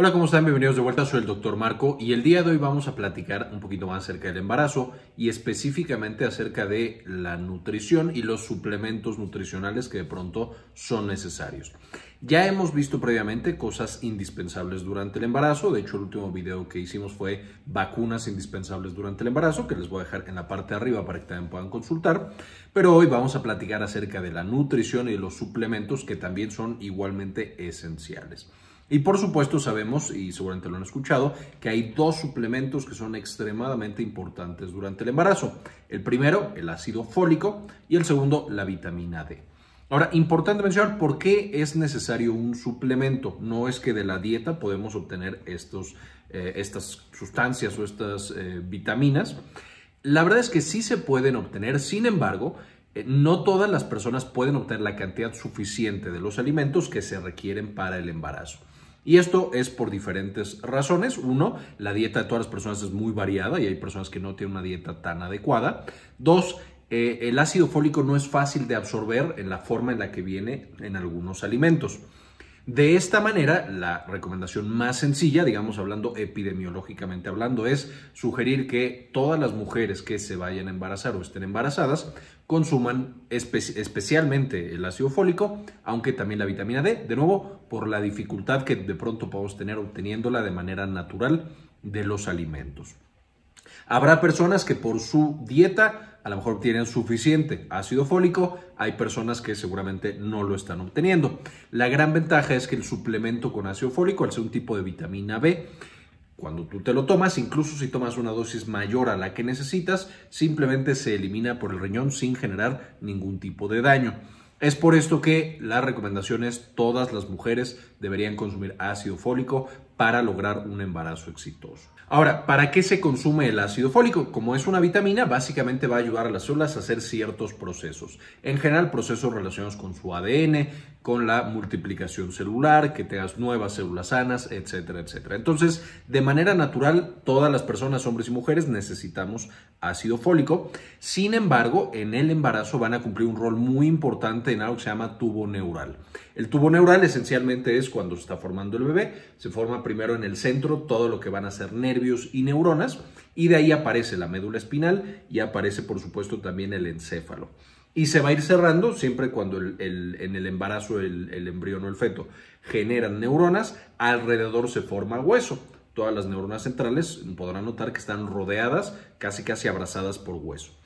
Hola, ¿cómo están? Bienvenidos de vuelta, soy el doctor Marco y el día de hoy vamos a platicar un poquito más acerca del embarazo y específicamente acerca de la nutrición y los suplementos nutricionales que de pronto son necesarios. Ya hemos visto previamente cosas indispensables durante el embarazo, de hecho el último video que hicimos fue vacunas indispensables durante el embarazo, que les voy a dejar en la parte de arriba para que también puedan consultar, pero hoy vamos a platicar acerca de la nutrición y los suplementos que también son igualmente esenciales. Y por supuesto sabemos, y seguramente lo han escuchado, que hay dos suplementos que son extremadamente importantes durante el embarazo. El primero, el ácido fólico, y el segundo, la vitamina D. Ahora, importante mencionar por qué es necesario un suplemento. No es que de la dieta podemos obtener estos, eh, estas sustancias o estas eh, vitaminas. La verdad es que sí se pueden obtener, sin embargo, eh, no todas las personas pueden obtener la cantidad suficiente de los alimentos que se requieren para el embarazo. Y esto es por diferentes razones. Uno, la dieta de todas las personas es muy variada y hay personas que no tienen una dieta tan adecuada. Dos, eh, el ácido fólico no es fácil de absorber en la forma en la que viene en algunos alimentos. De esta manera, la recomendación más sencilla, digamos hablando epidemiológicamente hablando, es sugerir que todas las mujeres que se vayan a embarazar o estén embarazadas consuman especialmente el ácido fólico, aunque también la vitamina D, de nuevo, por la dificultad que de pronto podemos tener obteniéndola de manera natural de los alimentos. Habrá personas que por su dieta a lo mejor tienen suficiente ácido fólico, hay personas que seguramente no lo están obteniendo. La gran ventaja es que el suplemento con ácido fólico, al ser un tipo de vitamina B, cuando tú te lo tomas, incluso si tomas una dosis mayor a la que necesitas, simplemente se elimina por el riñón sin generar ningún tipo de daño. Es por esto que la recomendación es todas las mujeres deberían consumir ácido fólico para lograr un embarazo exitoso. Ahora, ¿para qué se consume el ácido fólico? Como es una vitamina, básicamente va a ayudar a las células a hacer ciertos procesos. En general, procesos relacionados con su ADN, con la multiplicación celular, que tengas nuevas células sanas, etcétera, etcétera. Entonces, de manera natural, todas las personas, hombres y mujeres, necesitamos ácido fólico. Sin embargo, en el embarazo van a cumplir un rol muy importante en algo que se llama tubo neural. El tubo neural esencialmente es cuando se está formando el bebé, se forma primero en el centro todo lo que van a ser nervios y neuronas y de ahí aparece la médula espinal y aparece por supuesto también el encéfalo. Y se va a ir cerrando siempre cuando en el embarazo el, embrión o el feto generan neuronas, alrededor se forma hueso. Todas las neuronas centrales podrán notar que están rodeadas, casi casi abrazadas por hueso.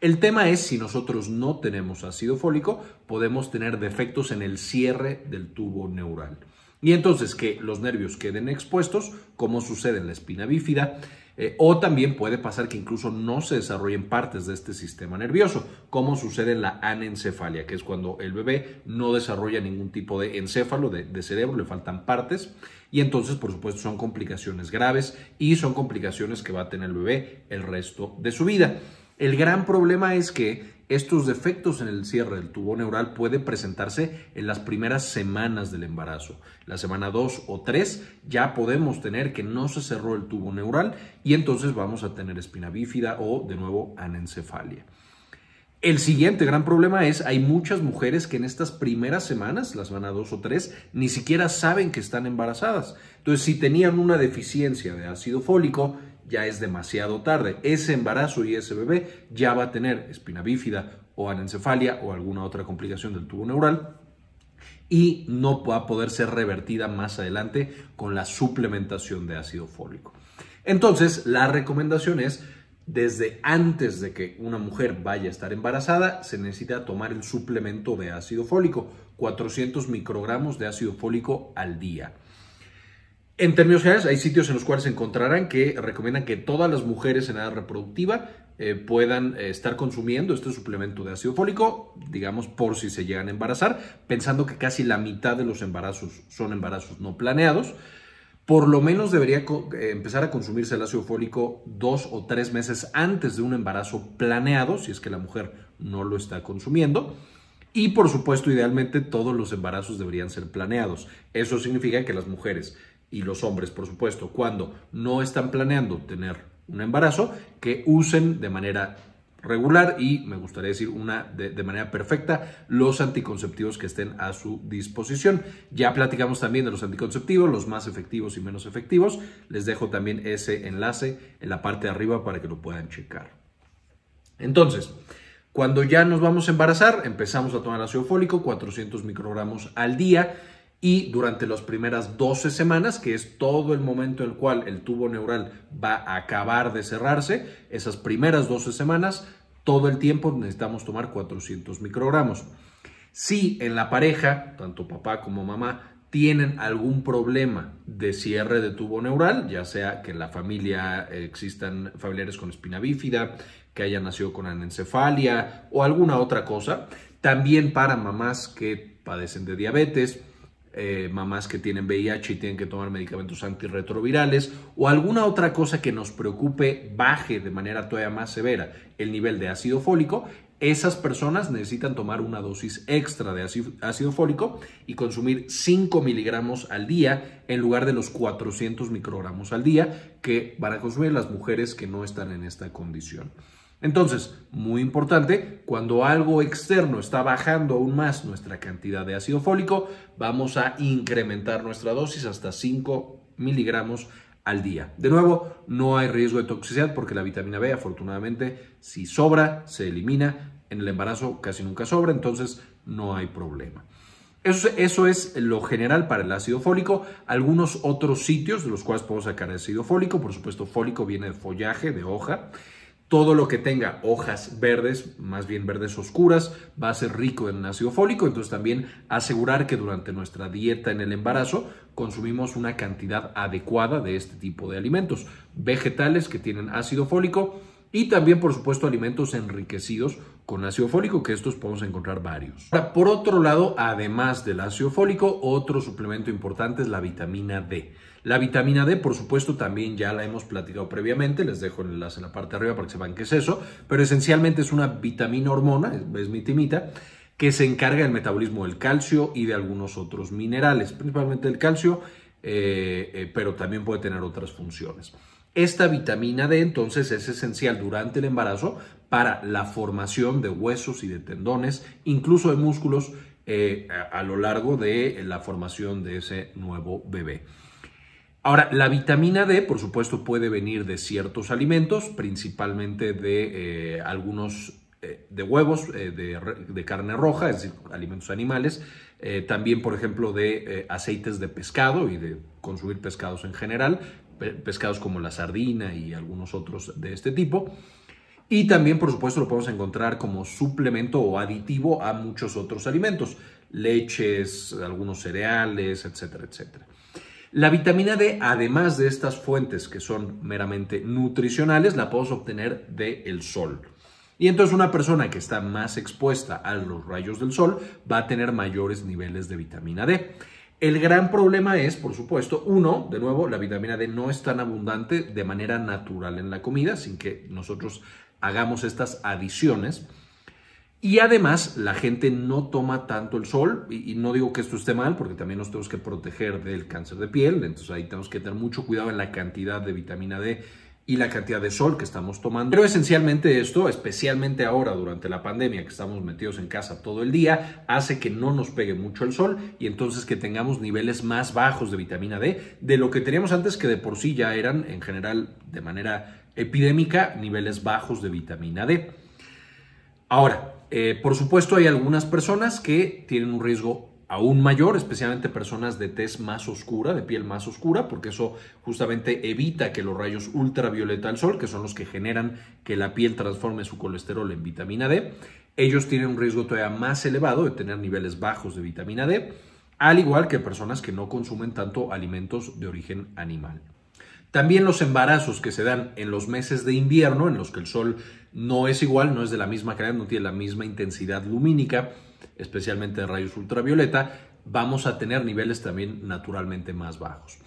El tema es si nosotros no tenemos ácido fólico, podemos tener defectos en el cierre del tubo neural. Y entonces que los nervios queden expuestos, como sucede en la espina bífida, eh, o también puede pasar que incluso no se desarrollen partes de este sistema nervioso, como sucede en la anencefalia, que es cuando el bebé no desarrolla ningún tipo de encéfalo, de, de cerebro, le faltan partes. Y entonces, por supuesto, son complicaciones graves y son complicaciones que va a tener el bebé el resto de su vida. El gran problema es que estos defectos en el cierre del tubo neural puede presentarse en las primeras semanas del embarazo. La semana 2 o 3 ya podemos tener que no se cerró el tubo neural y entonces vamos a tener espina bífida o de nuevo anencefalia. El siguiente gran problema es, hay muchas mujeres que en estas primeras semanas, la semana 2 o 3, ni siquiera saben que están embarazadas. Entonces, si tenían una deficiencia de ácido fólico, ya es demasiado tarde. Ese embarazo y ese bebé ya va a tener espina bífida o anencefalia o alguna otra complicación del tubo neural y no va a poder ser revertida más adelante con la suplementación de ácido fólico. Entonces, la recomendación es desde antes de que una mujer vaya a estar embarazada, se necesita tomar el suplemento de ácido fólico, 400 microgramos de ácido fólico al día. En términos generales, hay sitios en los cuales encontrarán que recomiendan que todas las mujeres en edad reproductiva eh, puedan eh, estar consumiendo este suplemento de ácido fólico, digamos, por si se llegan a embarazar, pensando que casi la mitad de los embarazos son embarazos no planeados. Por lo menos debería eh, empezar a consumirse el ácido fólico dos o tres meses antes de un embarazo planeado, si es que la mujer no lo está consumiendo. Y por supuesto, idealmente todos los embarazos deberían ser planeados. Eso significa que las mujeres y los hombres, por supuesto, cuando no están planeando tener un embarazo, que usen de manera regular y, me gustaría decir, una de, manera perfecta, los anticonceptivos que estén a su disposición. Ya platicamos también de los anticonceptivos, los más efectivos y menos efectivos. Les dejo también ese enlace en la parte de arriba para que lo puedan checar. Entonces, cuando ya nos vamos a embarazar, empezamos a tomar ácido fólico, 400 microgramos al día y durante las primeras 12 semanas, que es todo el momento en el cual el tubo neural va a acabar de cerrarse, esas primeras 12 semanas, todo el tiempo necesitamos tomar 400 microgramos. Si en la pareja, tanto papá como mamá, tienen algún problema de cierre de tubo neural, ya sea que en la familia eh, existan familiares con espina bífida, que hayan nacido con anencefalia o alguna otra cosa, también para mamás que padecen de diabetes, eh, mamás que tienen VIH y tienen que tomar medicamentos antirretrovirales o alguna otra cosa que nos preocupe baje de manera todavía más severa el nivel de ácido fólico, esas personas necesitan tomar una dosis extra de ácido, ácido fólico y consumir 5 miligramos al día en lugar de los 400 microgramos al día que van a consumir las mujeres que no están en esta condición. Entonces, muy importante, cuando algo externo está bajando aún más nuestra cantidad de ácido fólico, vamos a incrementar nuestra dosis hasta 5 miligramos al día. De nuevo, no hay riesgo de toxicidad porque la vitamina B, afortunadamente, si sobra, se elimina. En el embarazo casi nunca sobra, entonces no hay problema. Eso, es lo general para el ácido fólico. Algunos otros sitios de los cuales podemos sacar ácido fólico, por supuesto, fólico viene de follaje, de hoja todo lo que tenga hojas verdes, más bien verdes oscuras, va a ser rico en ácido fólico. Entonces también asegurar que durante nuestra dieta en el embarazo consumimos una cantidad adecuada de este tipo de alimentos. Vegetales que tienen ácido fólico y también, por supuesto, alimentos enriquecidos con ácido fólico, que estos podemos encontrar varios. Ahora, por otro lado, además del ácido fólico, otro suplemento importante es la vitamina D. La vitamina D, por supuesto, también ya la hemos platicado previamente, les dejo el enlace en la parte de arriba para que sepan qué es eso, pero esencialmente es una vitamina hormona, es mitimita, que se encarga del metabolismo del calcio y de algunos otros minerales, principalmente el calcio, eh, eh, pero también puede tener otras funciones. Esta vitamina D entonces es esencial durante el embarazo para la formación de huesos y de tendones, incluso de músculos eh, a lo largo de la formación de ese nuevo bebé. Ahora, la vitamina D, por supuesto, puede venir de ciertos alimentos, principalmente de eh, algunos eh, de huevos, eh, de, carne roja, es decir, alimentos animales, también, por ejemplo, de aceites de pescado y de consumir pescados en general, pescados como la sardina y algunos otros de este tipo. Y también, por supuesto, lo podemos encontrar como suplemento o aditivo a muchos otros alimentos, leches, algunos cereales, etcétera, etcétera. La vitamina D, además de estas fuentes que son meramente nutricionales, la podemos obtener del sol. Y entonces una persona que está más expuesta a los rayos del sol va a tener mayores niveles de vitamina D. El gran problema es, por supuesto, uno, de nuevo, la vitamina D no es tan abundante de manera natural en la comida, sin que nosotros hagamos estas adiciones. Y además la gente no toma tanto el sol, y, no digo que esto esté mal, porque también nos tenemos que proteger del cáncer de piel, entonces ahí tenemos que tener mucho cuidado en la cantidad de vitamina D y la cantidad de sol que estamos tomando. Pero esencialmente esto, especialmente ahora durante la pandemia que estamos metidos en casa todo el día, hace que no nos pegue mucho el sol y entonces que tengamos niveles más bajos de vitamina D de lo que teníamos antes, que de por sí ya eran en general de manera epidémica niveles bajos de vitamina D. Ahora, eh, por supuesto, hay algunas personas que tienen un riesgo aún mayor, especialmente personas de tez más oscura, de piel más oscura, porque eso justamente evita que los rayos ultravioleta del sol, que son los que generan que la piel transforme su colesterol en vitamina D, ellos tienen un riesgo todavía más elevado de tener niveles bajos de vitamina D, al igual que personas que no consumen tanto alimentos de origen animal. También los embarazos que se dan en los meses de invierno, en los que el sol no es igual, no es de la misma calidad, no tiene la misma intensidad lumínica, especialmente de rayos ultravioleta, vamos a tener niveles también naturalmente más bajos.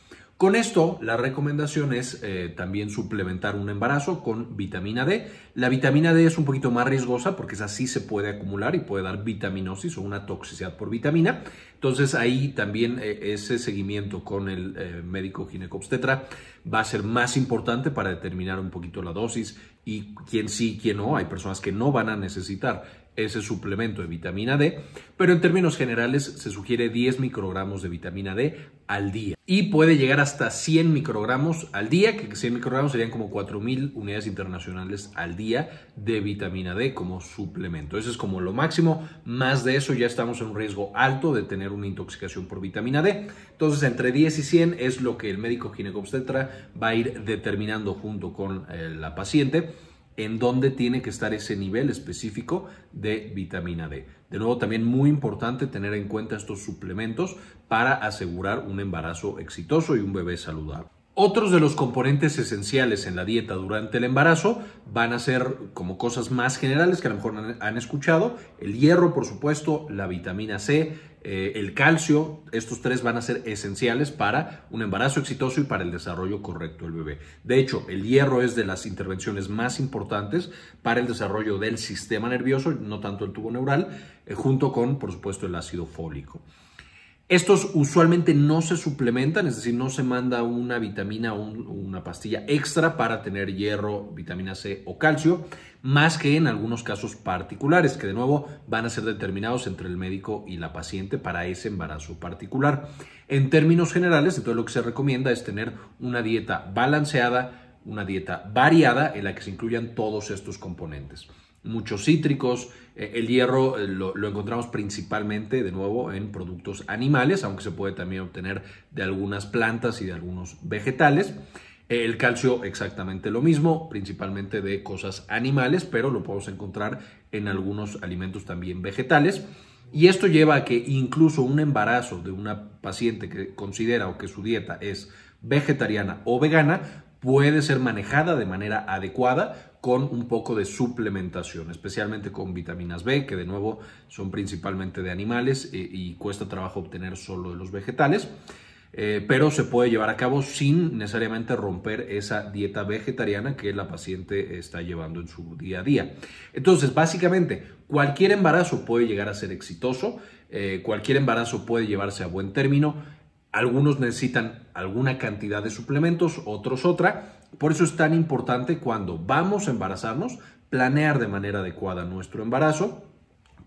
Con esto, la recomendación es eh, también suplementar un embarazo con vitamina D. La vitamina D es un poquito más riesgosa porque esa sí se puede acumular y puede dar vitaminosis o una toxicidad por vitamina. Entonces ahí también eh, ese seguimiento con el eh, médico ginecobstetra va a ser más importante para determinar un poquito la dosis y quién sí, quién no. Hay personas que no van a necesitar ese suplemento de vitamina D, pero en términos generales se sugiere 10 microgramos de vitamina D al día y puede llegar hasta 100 microgramos al día, que 100 microgramos serían como 4.000 unidades internacionales al día de vitamina D como suplemento. Ese es como lo máximo, más de eso ya estamos en un riesgo alto de tener una intoxicación por vitamina D. Entonces entre 10 y 100 es lo que el médico ginecobstetra va a ir determinando junto con eh, la paciente en dónde tiene que estar ese nivel específico de vitamina D. De nuevo, también muy importante tener en cuenta estos suplementos para asegurar un embarazo exitoso y un bebé saludable. Otros de los componentes esenciales en la dieta durante el embarazo van a ser como cosas más generales que a lo mejor han, escuchado. El hierro, por supuesto, la vitamina C, eh, el calcio, estos tres van a ser esenciales para un embarazo exitoso y para el desarrollo correcto del bebé. De hecho, el hierro es de las intervenciones más importantes para el desarrollo del sistema nervioso, no tanto el tubo neural, eh, junto con, por supuesto, el ácido fólico. Estos usualmente no se suplementan, es decir, no se manda una vitamina o una pastilla extra para tener hierro, vitamina C o calcio, más que en algunos casos particulares, que de nuevo van a ser determinados entre el médico y la paciente para ese embarazo particular. En términos generales, entonces lo que se recomienda es tener una dieta balanceada, una dieta variada en la que se incluyan todos estos componentes muchos cítricos. Eh, el hierro eh, lo, encontramos principalmente de nuevo en productos animales, aunque se puede también obtener de algunas plantas y de algunos vegetales. Eh, el calcio exactamente lo mismo, principalmente de cosas animales, pero lo podemos encontrar en algunos alimentos también vegetales. Y esto lleva a que incluso un embarazo de una paciente que considera o que su dieta es vegetariana o vegana puede ser manejada de manera adecuada con un poco de suplementación, especialmente con vitaminas B, que de nuevo son principalmente de animales eh, y cuesta trabajo obtener solo de los vegetales. Eh, pero se puede llevar a cabo sin necesariamente romper esa dieta vegetariana que la paciente está llevando en su día a día. Entonces, básicamente, cualquier embarazo puede llegar a ser exitoso, eh, cualquier embarazo puede llevarse a buen término algunos necesitan alguna cantidad de suplementos, otros otra. Por eso es tan importante cuando vamos a embarazarnos planear de manera adecuada nuestro embarazo,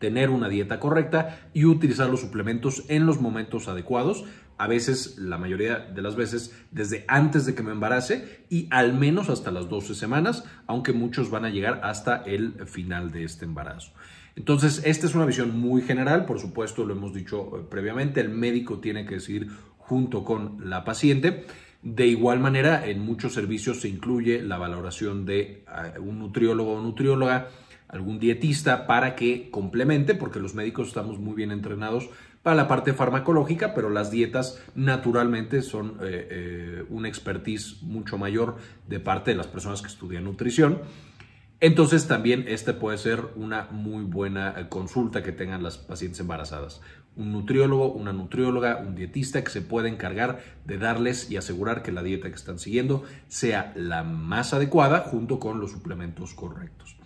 tener una dieta correcta y utilizar los suplementos en los momentos adecuados, a veces, la mayoría de las veces, desde antes de que me embarace y al menos hasta las 12 semanas, aunque muchos van a llegar hasta el final de este embarazo. Entonces, esta es una visión muy general, por supuesto, lo hemos dicho eh, previamente, el médico tiene que decir junto con la paciente. De igual manera, en muchos servicios se incluye la valoración de eh, un nutriólogo o nutrióloga, algún dietista, para que complemente, porque los médicos estamos muy bien entrenados para la parte farmacológica, pero las dietas naturalmente son eh, eh, una expertise mucho mayor de parte de las personas que estudian nutrición. Entonces también esta puede ser una muy buena eh, consulta que tengan las pacientes embarazadas. Un nutriólogo, una nutrióloga, un dietista que se puede encargar de darles y asegurar que la dieta que están siguiendo sea la más adecuada junto con los suplementos correctos.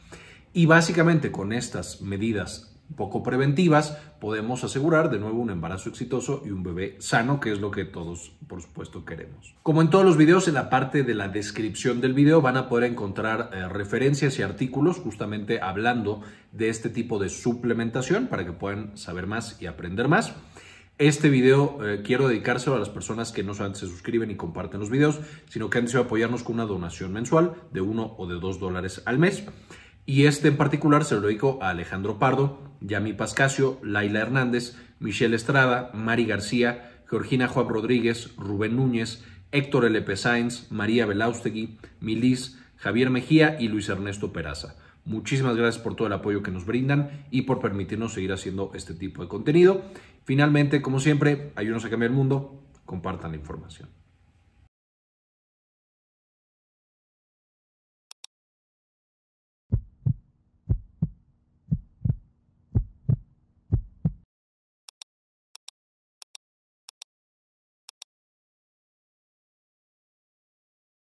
Y básicamente con estas medidas poco preventivas, podemos asegurar de nuevo un embarazo exitoso y un bebé sano, que es lo que todos, por supuesto, queremos. Como en todos los videos, en la parte de la descripción del video van a poder encontrar eh, referencias y artículos justamente hablando de este tipo de suplementación para que puedan saber más y aprender más. Este video eh, quiero dedicárselo a las personas que no solamente se suscriben y comparten los videos, sino que han decidido apoyarnos con una donación mensual de uno o de dos dólares al mes. Y este en particular se lo dedico a Alejandro Pardo, Yami Pascasio, Laila Hernández, Michelle Estrada, Mari García, Georgina Juan Rodríguez, Rubén Núñez, Héctor L.P. Sáenz, María Belaustegui, Milis, Javier Mejía y Luis Ernesto Peraza. Muchísimas gracias por todo el apoyo que nos brindan y por permitirnos seguir haciendo este tipo de contenido. Finalmente, como siempre, ayúdenos a cambiar el mundo, compartan la información.